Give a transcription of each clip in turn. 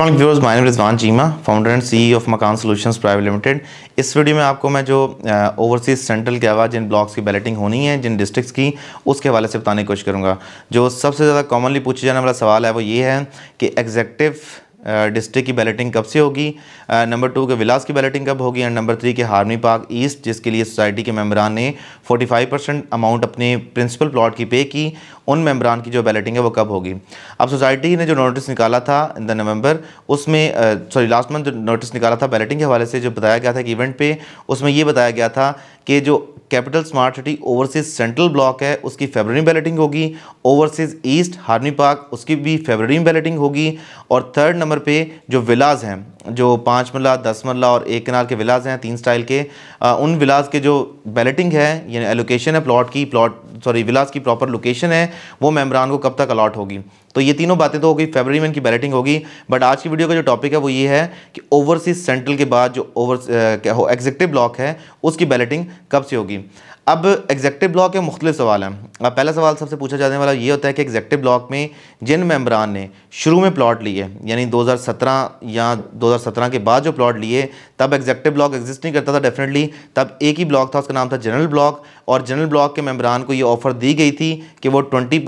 असल viewers mine name Rizwan Cheema founder and C of Makaan solutions private limited इस video में आपको मैं जो ओवरसीज सेंट्रल के अलावा जिन ब्लॉक्स की बैलेटिंग होनी है जिन डिस्ट्रिक्ट्स की उसके हवाले से बताने की कोशिश करूँगा जो सबसे ज़्यादा कॉमनली पूछे जाने वाला सवाल है वो ये है कि एग्जेक्टिव डिस्ट्रिक्ट की बैलेटिंग कब से होगी नंबर टू के विलास की बैलेटिंग कब होगी एंड नंबर थ्री के हारमी पार्क ईस्ट जिसके लिए सोसाइटी के मेम्बरान ने 45 परसेंट अमाउंट अपने प्रिंसिपल प्लॉट की पे की उन मेम्बरान की जो बैलेटिंग है वो कब होगी अब सोसाइटी ने जो नोटिस निकाला था इन द नवंबर उसमें सॉरी लास्ट मंथ जो नोटिस निकाला था बैलेटिंग के हवाले से जो बताया गया था कि इवेंट पे उसमें ये बताया गया था कि जो capital smart city overseas central block है उसकी फेबररी बैलेटिंग होगी ओवरसीज ईस्ट हार्मी पार्क उसकी भी फेबररी बैलेटिंग होगी और थर्ड नंबर पे जो विलाज हैं जो पाँच मरला दस मरला और एक किनार के विलाज हैं तीन स्टाइल के आ, उन विलाज के जो बैलेटिंग है यानी एलोकेशन है प्लॉट की प्लॉट सॉरी विलाज की प्रॉपर लोकेशन है वो मेम्बरान को कब तक अलाट होगी तो ये तीनों बातें तो हो गई फेबररी में इनकी बैलेटिंग होगी बट आज की वीडियो का जो टॉपिक है वो ये है कि ओवरसीज सेंट्रल के बाद जो ओवर क्या हो एग्जेक्टिव ब्लॉक है उसकी बैलेटिंग कब से होगी अब एग्जेक्टिव ब्लॉक के मुख्तलिफ सवाल हैं अब पहला सवाल सबसे पूछा जाने वाला ये होता है कि एग्जेक्टिव ब्लॉक में जिन मेम्बरान ने शुरू में प्लॉट लिए यानी 2017 या 2017 के बाद जो प्लॉट लिए तब एग्जेक्टिव ब्लॉक एग्जिस्ट नहीं करता था डेफिनेटली तब एक ही ब्लॉक था उसका नाम था जनरल ब्लॉक और जनरल ब्लॉक के मेम्बरान को ये ऑफ़र दी गई थी कि वो ट्वेंटी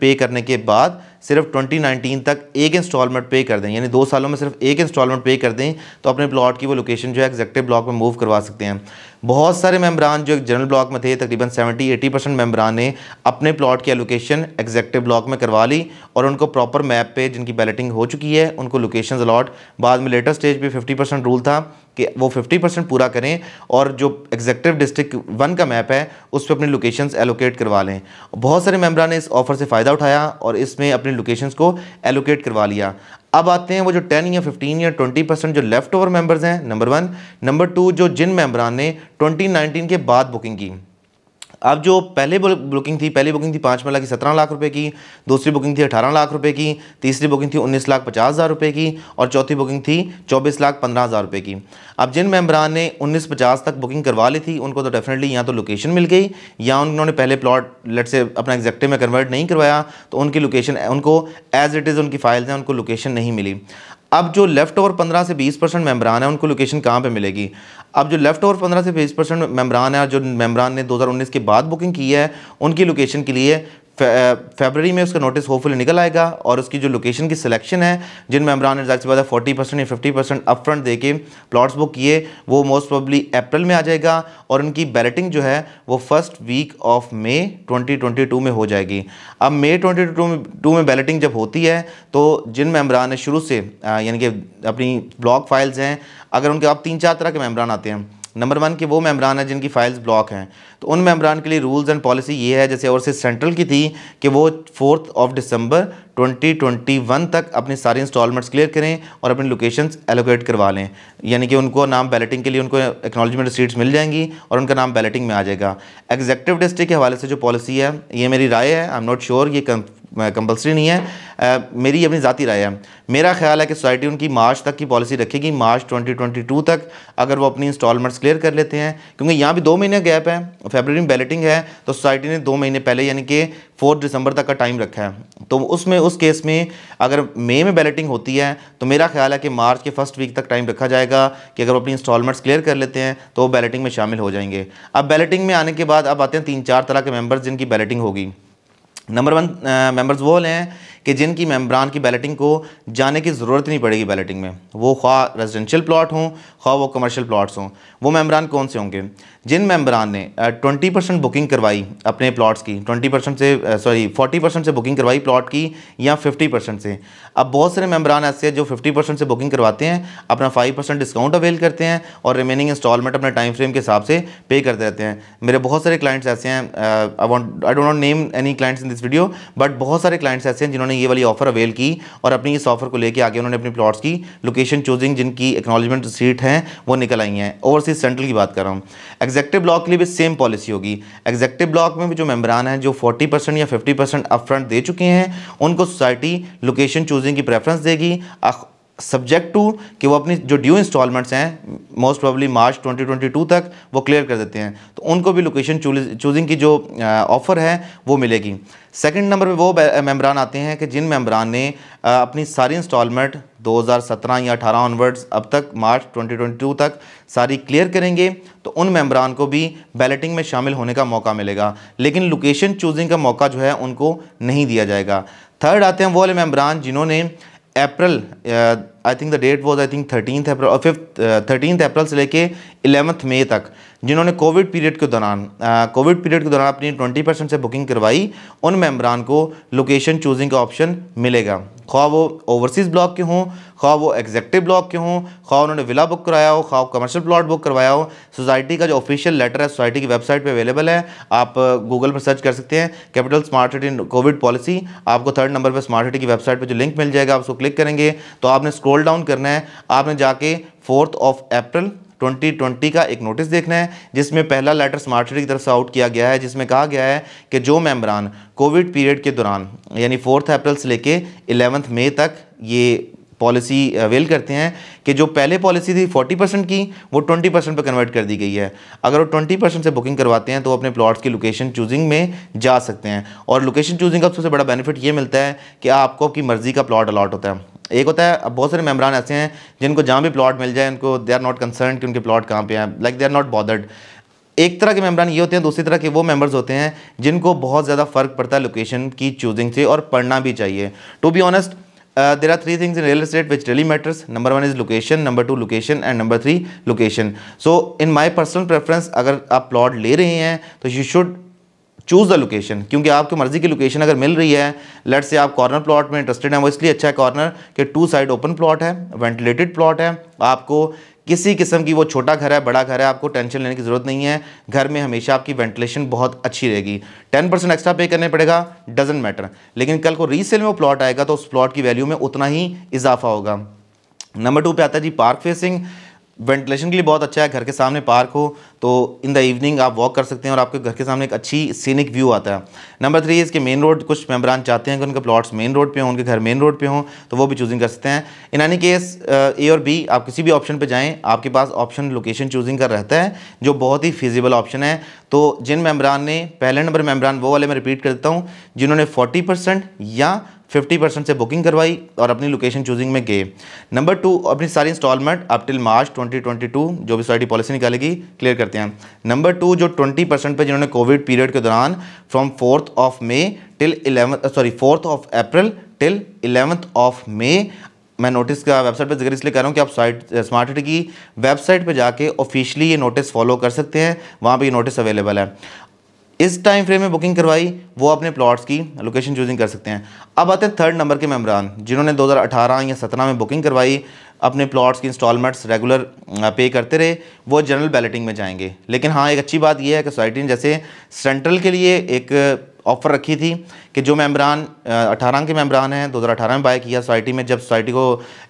पे करने के बाद सिर्फ 2019 तक एक इंस्टॉलमेंट पे कर दें यानी दो सालों में सिर्फ एक इंस्टॉलमेंट पे कर दें तो अपने प्लॉट की वो लोकेशन जो है एग्जेक्टिव ब्लॉक में मूव करवा सकते हैं बहुत सारे मेम्बरान जो जनरल ब्लॉक में थे तकरीबन 70 80 परसेंट मेम्बरान ने अपने प्लॉट की एलोकेशन एग्जेक्टिव ब्लॉक में करवा ली और उनको प्रॉपर मैप पे जिनकी बैलेटिंग हो चुकी है उनको लोकेशन अलॉट बाद में लेटर स्टेज पे 50 परसेंट रूल था कि वो 50 परसेंट पूरा करें और जो एग्जेक्टिव डिस्ट्रिक्ट वन का मैप है उस पर अपनी लोकेशंस एलोकेट करवा लें बहुत सारे मेम्बरान ने इस ऑफर से फ़ायदा उठाया और इसमें अपनी लोकेशंस को एलोकेट करवा लिया अब आते हैं वो जो टेन या फिफ्टीन या ट्वेंटी परसेंट जो लेफ्ट ओवर मेंबर्स हैं नंबर वन नंबर टू जो जिन मेंबरान ने ट्वेंटी नाइनटीन के बाद बुकिंग की अब जो पहले बुकिंग थी पहली बुकिंग थी पाँच मरला की सत्रह लाख रुपए की दूसरी बुकिंग थी अठारह लाख रुपए की तीसरी बुकिंग थी उन्नीस लाख पचास हज़ार रुपये की और चौथी बुकिंग थी चौबीस लाख पंद्रह हज़ार रुपये की अब जिन मेम्बरान ने उन्नीस पचास तक बुकिंग करवा ली थी उनको तो डेफिनेटली या तो लोकेशन मिल गई या उन्होंने पहले प्लॉट लेट से अपना एग्जेक्टिव में कन्वर्ट नहीं करवाया तो उनकी लोकेशन उनको एज इट इज़ उनकी फाइल्स हैं उनको लोकेशन नहीं मिली अब जो लेफ्ट ओवर 15 से 20 परसेंट मेम्बरान है उनको लोकेशन कहाँ पे मिलेगी अब जो लेफ्ट ओवर 15 से 20 परसेंट मेम्बरान है और जो मेम्बरान ने 2019 के बाद बुकिंग की है उनकी लोकेशन के लिए फेबररी में उसका नोटिस होपफुली निकल आएगा और उसकी जो लोकेशन की सिलेक्शन है जिन मेम्बरान ने ज़्यादा से ज़्यादा फोर्टी परसेंट या फिफ्टी परसेंट अप फ्रंट दे के प्लाट्स बुक किए वो मोस्ट प्रॉब्ली अप्रैल में आ जाएगा और उनकी बैलेटिंग जो है वो फर्स्ट वीक ऑफ मे 2022 में हो जाएगी अब मे 2022 में टू में बैलेटिंग जब होती है तो जिन मेम्बरान ने शुरू से यानी कि अपनी ब्लॉक फाइल्स हैं अगर उनके अब तीन चार तरह के मेम्बरान आते हैं नंबर वन के वो मेम्बरान हैं जिनकी फ़ाइल्स ब्लॉक हैं तो उन मेम्बरान के लिए रूल्स एंड पॉलिसी ये है जैसे और से सेंट्रल की थी कि वो फोर्थ ऑफ दिसंबर 2021 तक अपनी सारी इंस्टॉलमेंट्स क्लियर करें और अपनी लोकेशंस एलोकेट करवा लें यानी कि उनको नाम बैलेटिंग के लिए उनको एक्नोलॉजमेंट सीट्स मिल जाएंगी और उनका नाम बैलेटिंग में आ जाएगा एग्जेक्टिव डिस्ट्रिक्ट के हवाले से जो पॉलिसी है ये मेरी राय है आई एम नॉट श्योर ये कंपलसरी नहीं है आ, मेरी अपनी ज़ाती राय है मेरा ख्याल है कि सोसाइटी उनकी मार्च तक की पॉलिसी रखेगी मार्च 2022 तक अगर वो अपनी इंस्टॉलमेंट्स क्लियर कर लेते हैं क्योंकि यहाँ भी दो महीने गैप है फेबररी में बैलेटिंग है तो सोसाइटी ने दो महीने पहले यानी कि फोर्थ दिसंबर तक का टाइम रखा है तो उसमें उस केस में अगर मे में बैलेटिंग होती है तो मेरा ख्याल है कि मार्च के फर्स्ट वीक तक टाइम रखा जाएगा कि अगर वो अपनी इंस्टॉलमेंट्स क्लियर कर लेते हैं तो वो बैलेटिंग में शामिल हो जाएंगे अब बैलेटिंग में आने के बाद अब आते हैं तीन चार तरह के मेम्बर्स जिनकी बैलेटिंग होगी नंबर वन मेंबर्स वो हैं कि जिनकी मेम्ब्रान की बैलेटिंग को जाने की ज़रूरत नहीं पड़ेगी बैलेटिंग में वो ख्वा रेजिडेंशियल प्लाट हों ख्वा वो कमर्शियल प्लाट्स हों वो मेम्बरान कौन से होंगे जिन मेम्बरान ने ट्वेंटी परसेंट बुकिंग करवाई अपने प्लाट्स की ट्वेंटी परसेंट से सॉरी फोर्टी परसेंट से बुकिंग करवाई प्लाट की या फिफ्टी परसेंट से अब बहुत सारे मेम्बरान ऐसे हैं जो फिफ्टी परसेंट से बुकिंग करवाते हैं अपना फाइव परसेंट डिस्काउंट अवेल करते हैं और रिमेनिंग इंस्टॉलमेंट अपने टाइम फ्रेम के हिसाब से पे करते रहते हैं मेरे बहुत सारे क्लाइंट्स ऐसे हैं I don't not name any clients in this video but बहुत सारे क्लाइंट्स ऐसे हैं जिन्होंने उन्होंने ये वाली ऑफर अवेल की और अपनी इस ऑफर को लेकर आगे उन्होंने अपने प्लॉट्स की लोकेशन चूजिंग जिनकी एक्नोलॉजमेंट सीट हैं वो निकल आई हैं ओवरसीज सेंट्रल की बात कर रहा हूँ एग्जेक्टिव ब्लॉक के लिए भी सेम पॉलिसी होगी एग्जेक्टिव ब्लॉक में भी जो मेम्बरान हैं जो फोर्टी परसेंट या फिफ्टी परसेंट अपफ्रंट दे चुके हैं उनको सोसाइटी लोकेशन चूजिंग की प्रेफरेंस देगी सब्जेक्ट टू कि वो अपनी जो ड्यू इंस्टॉलमेंट्स हैं मोस्ट प्रॉबली मार्च 2022 तक वो क्लियर कर देते हैं तो उनको भी लोकेशन चूजिंग की जो ऑफ़र है वो मिलेगी सेकंड नंबर पे वो मेम्बरान आते हैं कि जिन मेम्बरान ने अपनी सारी इंस्टॉलमेंट 2017 या 18 ऑनवर्ड्स अब तक मार्च 2022 तक सारी क्लियर करेंगे तो उन मेम्बरान को भी बैलेटिंग में शामिल होने का मौका मिलेगा लेकिन लोकेशन चूजिंग का मौका जो है उनको नहीं दिया जाएगा थर्ड आते हैं वो वाले मेम्बरान जिन्होंने April I think the date was I think thirtieth April और फिफ्थ थर्टीनथ अप्रैल से लेके इलेवंथ मई तक जिन्होंने कोविड पीरियड के दौरान कोविड uh, पीरियड के दौरान अपनी ट्वेंटी परसेंट से बुकिंग करवाई उन मेम्बरान को लोकेशन चूजिंग का ऑप्शन मिलेगा ख्वा वो ओवरसीज़ ब्लॉक के हों खा वो एग्जेक्टिव ब्लॉक के हों खा उन्होंने विला बुक कराया हो खा कमर्शियल प्लॉट बुक करवाया हो सोसाइटी का जो ऑफिशियल लेटर है सोसाइटी की वेबसाइट पे अवेलेबल है आप गूगल uh, पर सर्च कर सकते हैं capital smart city covid policy आपको थर्ड नंबर पर स्मार्ट सिटी की वेबसाइट पर जो लिंक मिल जाएगा आप उसको क्लिक करेंगे तो आपने स्क्रोल डाउन करना है आपने जाके फोर्थ ऑफ अप्रैल 2020 का एक नोटिस देखना है जिसमें पहला लेटर स्मार्ट सिटी की तरफ से आउट किया गया है जिसमें कहा गया है कि जो मेम्बरान कोविड पीरियड के दौरान यानी फोर्थ अप्रैल से लेके इलेवंथ मई तक ये पॉलिसी अवेल करते हैं कि जो पहले पॉलिसी थी 40 परसेंट की वो 20 परसेंट पर कन्वर्ट कर दी गई है अगर वो 20 परसेंट से बुकिंग करवाते हैं तो अपने प्लॉट्स की लोकेशन चूजिंग में जा सकते हैं और लोकेशन चूजिंग का सबसे बड़ा बेनिफिट ये मिलता है कि आपको आपकी मर्ज़ी का प्लॉट अलॉट होता है एक होता है अब बहुत सारे मेम्बरान ऐसे हैं जिनको जहाँ भी प्लॉट मिल जाए उनको दे आर नॉट कंसर्न कि उनके प्लॉट कहाँ पे हैं like they are not bothered एक तरह के मेम्बरान ये होते हैं दूसरी तरह के वो मेम्बर्स होते हैं जिनको बहुत ज़्यादा फ़र्क पड़ता है लोकेशन की चूजिंग से और पढ़ना भी चाहिए to be honest there are three things in real estate which really matters number one is location number two location and number three location so in my personal preference अगर आप plot ले रहे हैं तो you should choose the location क्योंकि आपकी मर्ज़ी की लोकेशन अगर मिल रही है लेट से आप कॉर्नर प्लॉट में इंटरेस्टेड हैं वो इसलिए अच्छा है कॉर्नर कि टू साइड ओपन प्लॉट है वेंटिलेटेड प्लॉट है आपको किसी किस्म की वो छोटा घर है बड़ा घर है आपको टेंशन लेने की ज़रूरत नहीं है घर में हमेशा आपकी वेंटिलेशन बहुत अच्छी रहेगी टेन परसेंट एक्स्ट्रा पे करने पड़ेगा डजेंट मैटर लेकिन कल को रीसेल में वो प्लॉट आएगा तो उस प्लॉट की वैल्यू में उतना ही इजाफा होगा नंबर टू पे आता है जी पार्क फेसिंग वेंटिलेशन के लिए बहुत अच्छा है घर के सामने पार्क हो तो इन द इवनिंग आप वॉक कर सकते हैं और आपके घर के सामने एक अच्छी सीनिक व्यू आता है नंबर थ्री इसके मेन रोड कुछ मेम्बरान चाहते हैं कि उनके प्लॉट्स मेन रोड पे हों उनके घर मेन रोड पे हों तो वो भी चूजिंग कर सकते हैं इन एनी केस ए और बी आप किसी भी ऑप्शन पर जाएँ आपके पास ऑप्शन लोकेशन चूजिंग का रहता है जो बहुत ही फिजिबल ऑप्शन है तो जिन मेम्बरान ने पहले नंबर मेम्बरान वो वाले मैं रिपीट कर देता हूँ जिन्होंने फोर्टी या फिफ्टी परसेंट से बुकिंग करवाई और अपनी लोकेशन चूजिंग में गए नंबर टू अपनी सारी इंस्टॉलमेंट अप टिल मार्च 2022 जो भी सोसाइटी पॉलिसी निकालेगी क्लियर करते हैं नंबर टू जो 20 परसेंट पर जिन्होंने कोविड पीरियड के दौरान from fourth of May till eleventh sorry fourth of April till eleventh of May मैं नोटिस का वेबसाइट पर जिक्र इसलिए कर रहा हूँ कि आप साइट स्मार्ट सिटी की वेबसाइट पर जाके ऑफिशियली ये नोटिस फॉलो कर सकते हैं वहाँ पर ये नोटिस अवेलेबल है इस टाइम फ्रेम में बुकिंग करवाई वो अपने प्लॉट्स की लोकेशन चूजिंग कर सकते हैं अब आते हैं थर्ड नंबर के मेम्बरान जिन्होंने 2018 या सत्रह में बुकिंग करवाई अपने प्लॉट्स की इंस्टॉलमेंट्स रेगुलर पे करते रहे वो जनरल बैलेटिंग में जाएंगे लेकिन हाँ एक अच्छी बात यह है कि सोसाइटी ने जैसे सेंट्रल के लिए एक ऑफ़र रखी थी कि जो मेम्बरान अठारह के मेम्बरान हैं दो हज़ार अठारह में बाय किया सोसाइटी में जब सोसाइटी को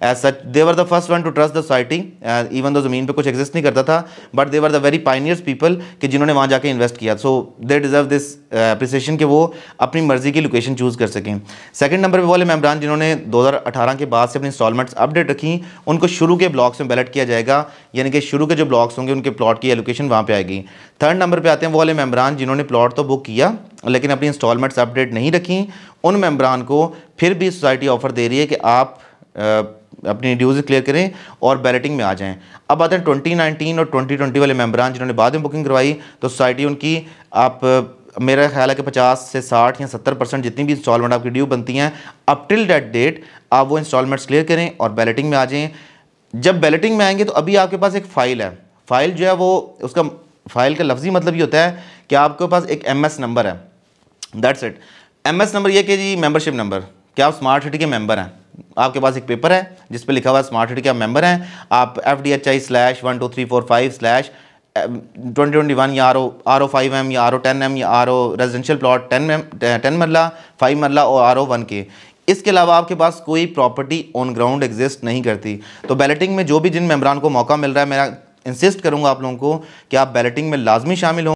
as such they were the first one to trust the society even though ज़मीन पर कुछ एग्जिस्ट नहीं करता था but they were the very pioneers people कि जिन्होंने वहाँ जाके इन्वेस्ट किया so they deserve this appreciation कि वो अपनी मर्ज़ी की लोकेशन चूज़ कर सकें सेकेंड नंबर पर वाले मेम्बरान जिन्होंने दो हज़ार अठारह के बाद से अपनी इंस्टॉलमेंट्स अपडेट रखी उनको शुरू के ब्लॉक्स में बैलेट किया जाएगा यानी कि शुरू के जो ब्लॉक्स होंगे उनके प्लॉट की एलोकेशन वहाँ पर आएगी थर्ड नंबर पर आते हैं वो वाले मेम्बरान जिन्होंने प्लॉट तो बुक किया लेकिन अपनी इंस्टॉलमेंट्स अपडेट नहीं रखी उन मेम्बरान को फिर भी सोसाइटी ऑफर दे रही है कि आप अपनी ड्यूज क्लियर करें और बैलेटिंग में आ जाएं अब आते हैं 2019 और 2020 वाले मेम्बरान जिन्होंने बाद में बुकिंग करवाई तो सोसाइटी उनकी आप मेरा ख्याल है कि 50 से 60 या 70 परसेंट जितनी भी इंस्टॉलमेंट आपकी ड्यू बनती हैं अप टिल डेट डेट आप वो इंस्टॉलमेंट्स क्लियर करें और बैलेटिंग में आ जाएँ जब बैलेटिंग में आएंगे तो अभी आपके पास एक फ़ाइल है फ़ाइल जो है वो उसका फ़ाइल का लफ्जी मतलब ये होता है कि आपके पास एक एम नंबर है दैट्स इट एम नंबर ये कि जी मेम्बरशिप नंबर क्या आप स्मार्ट सिटी के मेंबर हैं आपके पास एक पेपर है जिस पे लिखा हुआ है स्मार्ट सिटी के आप मेंबर हैं आप F D H I slash one two three four five slash twenty twenty one या R O R O five M या आर ओ टेन एम या R O residential plot ten M ten marla five marla और R O one के इसके अलावा आपके पास कोई property on ground exist नहीं करती तो बैलेटिंग में जो भी जिन मेम्बरान को मौका मिल रहा है मेरा इंसिस्ट करूँगा आप लोगों को कि आप बैलेटिंग में लाजमी शामिल हों